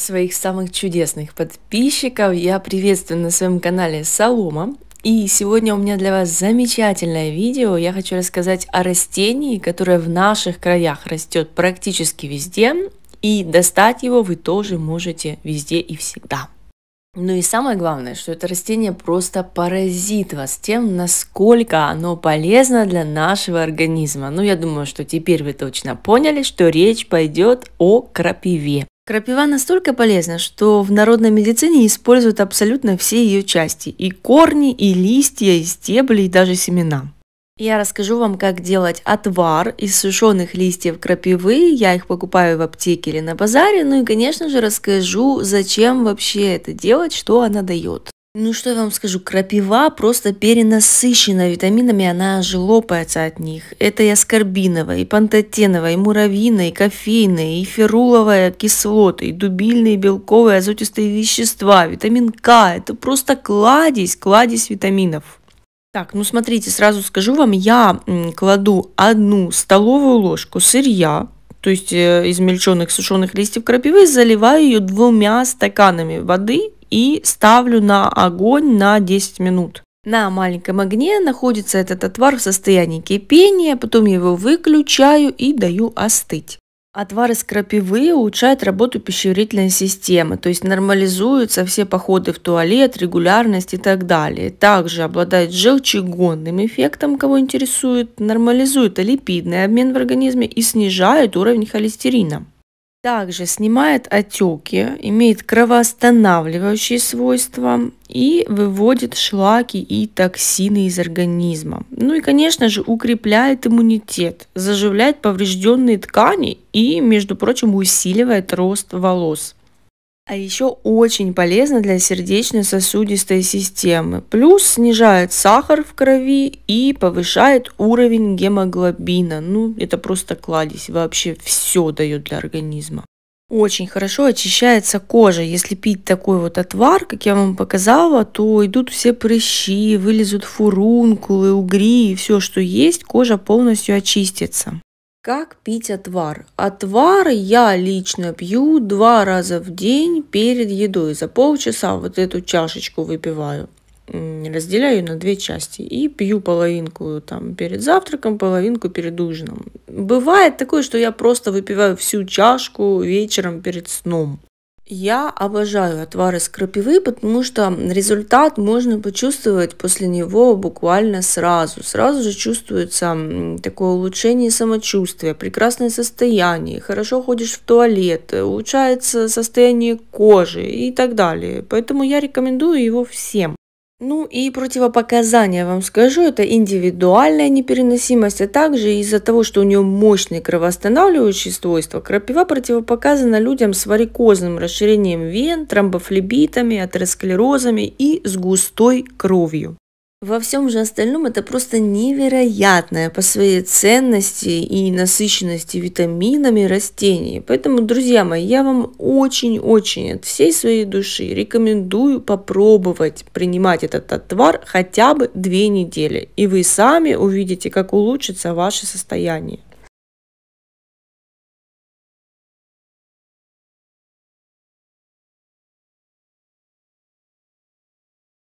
своих самых чудесных подписчиков. Я приветствую на своем канале Солома. И сегодня у меня для вас замечательное видео. Я хочу рассказать о растении, которое в наших краях растет практически везде. И достать его вы тоже можете везде и всегда. Ну и самое главное, что это растение просто поразит вас тем, насколько оно полезно для нашего организма. Ну я думаю, что теперь вы точно поняли, что речь пойдет о крапиве. Крапива настолько полезна, что в народной медицине используют абсолютно все ее части – и корни, и листья, и стебли, и даже семена. Я расскажу вам, как делать отвар из сушеных листьев крапивы. Я их покупаю в аптеке или на базаре. Ну и, конечно же, расскажу, зачем вообще это делать, что она дает. Ну что я вам скажу, крапива просто перенасыщена витаминами, она аж лопается от них. Это и аскорбиновая, и пантотеновая, и муравьиная, и кофейная, и феруловая кислоты, и дубильные, белковые, азотистые вещества, витамин К. Это просто кладезь, кладезь витаминов. Так, ну смотрите, сразу скажу вам, я кладу одну столовую ложку сырья, то есть э, измельченных сушеных листьев крапивы, заливаю ее двумя стаканами воды и ставлю на огонь на 10 минут. На маленьком огне находится этот отвар в состоянии кипения, потом я его выключаю и даю остыть. Отвар из крапивы улучшает работу пищеварительной системы, то есть нормализуются все походы в туалет, регулярность и так далее. Также обладает желчегонным эффектом, кого интересует, нормализует липидный обмен в организме и снижает уровень холестерина. Также снимает отеки, имеет кровоостанавливающие свойства и выводит шлаки и токсины из организма. Ну и, конечно же, укрепляет иммунитет, заживляет поврежденные ткани и, между прочим, усиливает рост волос. А еще очень полезно для сердечно-сосудистой системы. Плюс снижает сахар в крови и повышает уровень гемоглобина. Ну, это просто кладезь. Вообще все дает для организма. Очень хорошо очищается кожа. Если пить такой вот отвар, как я вам показала, то идут все прыщи, вылезут фурункулы, угри и все, что есть, кожа полностью очистится. Как пить отвар? Отвар я лично пью два раза в день перед едой. За полчаса вот эту чашечку выпиваю. Разделяю на две части и пью половинку там перед завтраком, половинку перед ужином. Бывает такое, что я просто выпиваю всю чашку вечером перед сном. Я обожаю отвар из крапивы, потому что результат можно почувствовать после него буквально сразу. Сразу же чувствуется такое улучшение самочувствия, прекрасное состояние, хорошо ходишь в туалет, э, улучшается состояние кожи и так далее. Поэтому я рекомендую его всем. Ну и противопоказания, вам скажу, это индивидуальная непереносимость, а также из-за того, что у нее мощные кровоостанавливающие свойства, крапива противопоказана людям с варикозным расширением вен, тромбофлебитами, атеросклерозами и с густой кровью. Во всем же остальном это просто невероятное по своей ценности и насыщенности витаминами растений. Поэтому, друзья мои, я вам очень-очень от всей своей души рекомендую попробовать принимать этот отвар хотя бы две недели. И вы сами увидите, как улучшится ваше состояние.